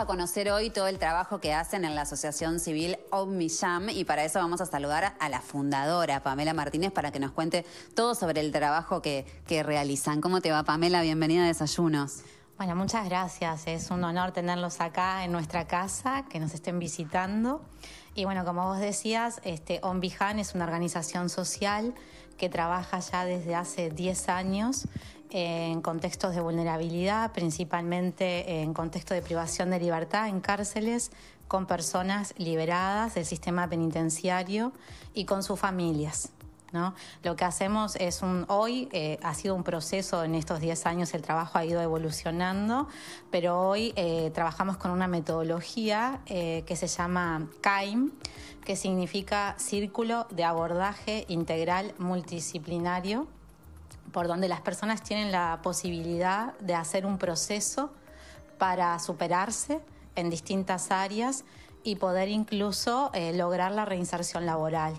a conocer hoy todo el trabajo que hacen en la Asociación Civil Ombijam, y para eso vamos a saludar a la fundadora, Pamela Martínez, para que nos cuente todo sobre el trabajo que, realizan. ¿Cómo te va, Pamela? Bienvenida a Desayunos. Bueno, muchas gracias. Es un honor tenerlos acá en nuestra casa, que nos estén visitando. Y bueno, como vos decías, este, es una organización social que trabaja ya desde hace 10 años en contextos de vulnerabilidad, principalmente en contexto de privación de libertad en cárceles, con personas liberadas del sistema penitenciario y con sus familias. Lo que hacemos es un, hoy eh, ha sido un proceso en estos 10 años, el trabajo ha ido evolucionando, pero hoy eh, trabajamos con una metodología eh, que se llama CAIM, que significa Círculo de Abordaje Integral Multidisciplinario, por donde las personas tienen la posibilidad de hacer un proceso para superarse en distintas áreas y poder incluso eh, lograr la reinserción laboral.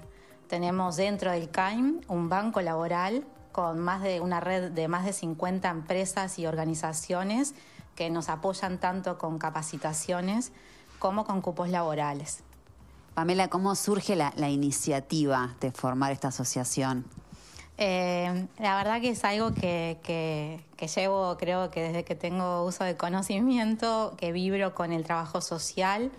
Tenemos dentro del CAIM un banco laboral con más de una red de más de 50 empresas y organizaciones que nos apoyan tanto con capacitaciones como con cupos laborales. Pamela, ¿cómo surge la iniciativa de formar esta asociación? Eh, la verdad que es algo que, que, llevo, creo que desde que tengo uso de conocimiento, que vibro con el trabajo social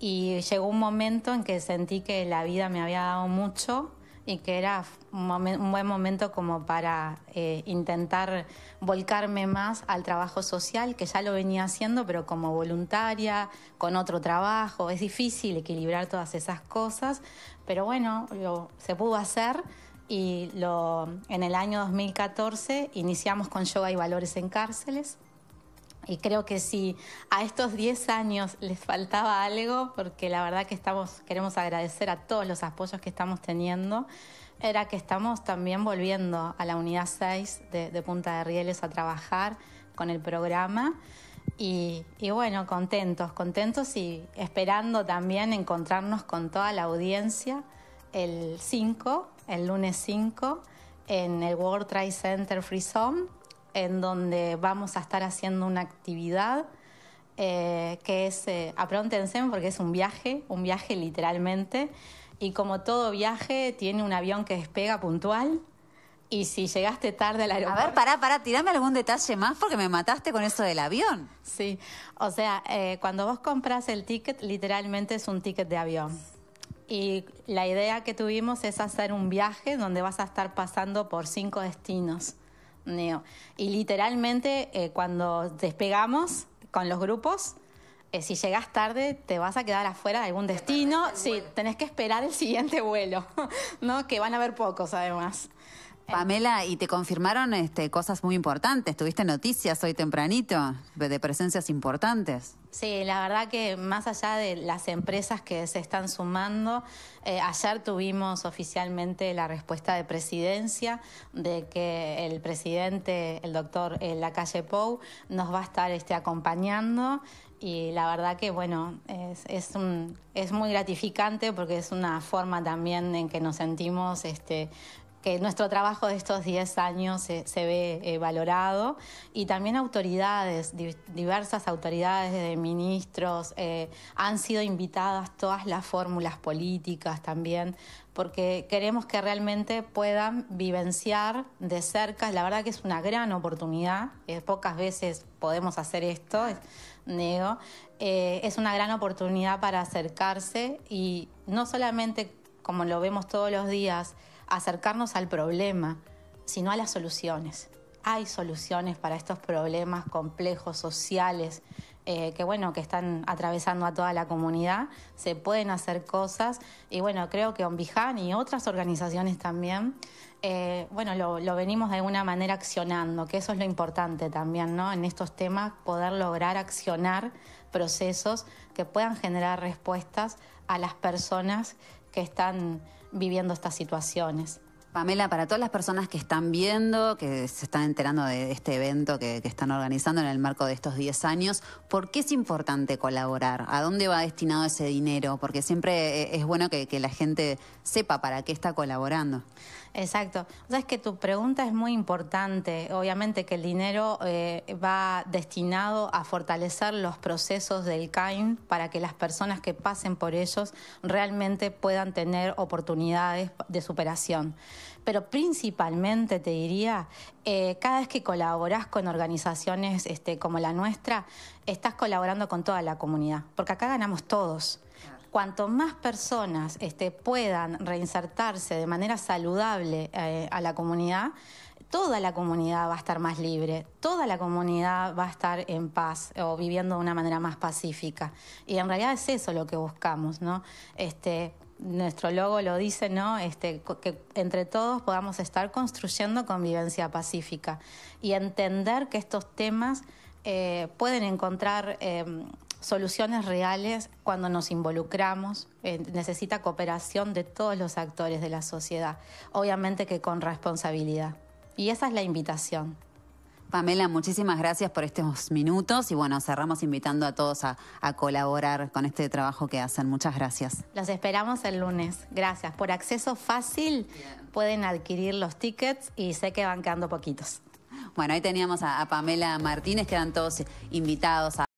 y llegó un momento en que sentí que la vida me había dado mucho y que era un, buen momento como para eh, intentar volcarme más al trabajo social, que ya lo venía haciendo, pero como voluntaria, con otro trabajo. Es difícil equilibrar todas esas cosas, pero bueno, se pudo hacer y en el año 2014 iniciamos con Yoga y Valores en Cárceles. Y creo que si a estos 10 años les faltaba algo, porque la verdad que estamos, queremos agradecer a todos los apoyos que estamos teniendo, era que estamos también volviendo a la unidad 6 de, Punta de Rieles a trabajar con el programa. y, bueno, contentos, contentos y esperando también encontrarnos con toda la audiencia el 5, el lunes 5, en el World Trade Center Free Zone, en donde vamos a estar haciendo una actividad eh, que es, eh, porque es un viaje, un viaje literalmente, y como todo viaje tiene un avión que despega puntual, y si llegaste tarde al aeropuerto. A ver, pará, pará, tirame algún detalle más porque me mataste con eso del avión. Sí, o sea, eh, cuando vos compras el ticket, literalmente es un ticket de avión. Y la idea que tuvimos es hacer un viaje donde vas a estar pasando por cinco destinos. Y literalmente eh, cuando despegamos con los grupos, eh, si llegas tarde te vas a quedar afuera de algún destino, sí, tenés que esperar el siguiente vuelo, ¿no? Que van a haber pocos además. Pamela, y te confirmaron este, cosas muy importantes. Tuviste noticias hoy tempranito de presencias importantes. Sí, la verdad que más allá de las empresas que se están sumando, eh, ayer tuvimos oficialmente la respuesta de presidencia de que el presidente, el doctor eh, Lacalle Pou, nos va a estar este, acompañando y la verdad que bueno, es, es muy gratificante porque es una forma también en que nos sentimos este, que nuestro trabajo de estos 10 años se, ve eh, valorado y también autoridades, diversas autoridades de ministros, eh, han sido invitadas todas las fórmulas políticas también, porque queremos que realmente puedan vivenciar de cerca, la verdad que es una gran oportunidad, eh, pocas veces podemos hacer esto, nego, es una gran oportunidad para acercarse y no solamente como lo vemos todos los días, acercarnos al problema, sino a las soluciones. Hay soluciones para estos problemas complejos, sociales, eh, que bueno, que están atravesando a toda la comunidad, se pueden hacer cosas y bueno, creo que Ombijan y otras organizaciones también, eh, bueno, lo, lo, venimos de alguna manera accionando, que eso es lo importante también, ¿no? En estos temas poder lograr accionar procesos que puedan generar respuestas a las personas que están viviendo estas situaciones. Pamela, para todas las personas que están viendo, que se están enterando de este evento que, están organizando en el marco de estos 10 años, ¿por qué es importante colaborar? ¿A dónde va destinado ese dinero? Porque siempre eh, es bueno que, la gente sepa para qué está colaborando. Exacto. O es que tu pregunta es muy importante. Obviamente que el dinero eh, va destinado a fortalecer los procesos del CAIN para que las personas que pasen por ellos realmente puedan tener oportunidades de superación pero principalmente te diría, eh, cada vez que colaboras con organizaciones este, como la nuestra, estás colaborando con toda la comunidad, porque acá ganamos todos cuanto más personas este, puedan reinsertarse de manera saludable eh, a la comunidad, toda la comunidad va a estar más libre, toda la comunidad va a estar en paz o viviendo de una manera más pacífica. Y en realidad es eso lo que buscamos, ¿no? Este, nuestro logo lo dice, ¿no? Este, que entre todos podamos estar construyendo convivencia pacífica y entender que estos temas eh, pueden encontrar em, soluciones reales cuando nos involucramos. Eh, necesita cooperación de todos los actores de la sociedad, obviamente que con responsabilidad. Y esa es la invitación. Pamela, muchísimas gracias por estos minutos y bueno, cerramos invitando a todos a, colaborar con este trabajo que hacen. Muchas gracias. Los esperamos el lunes. Gracias. Por acceso fácil pueden adquirir los tickets y sé que van quedando poquitos. Bueno, ahí teníamos a, a Pamela Martínez, quedan todos invitados a...